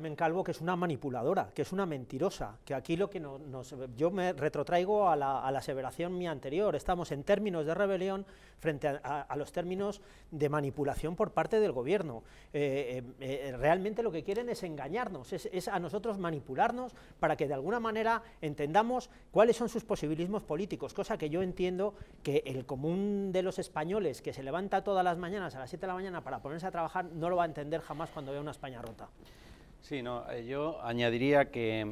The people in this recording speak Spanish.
Me Calvo que es una manipuladora, que es una mentirosa, que aquí lo que nos... yo me retrotraigo a la, a la, aseveración mía anterior, estamos en términos de rebelión frente a, los términos de manipulación por parte del gobierno. Eh, eh, eh, realmente lo que quieren es engañarnos, es, a nosotros manipularnos para que de alguna manera entendamos cuáles son sus posibilismos políticos, cosa que yo entiendo que el común de los españoles que se levanta todas las mañanas a las 7 de la mañana para ponerse a trabajar no lo va a entender jamás cuando vea una España rota. Sí, no, eh, yo añadiría que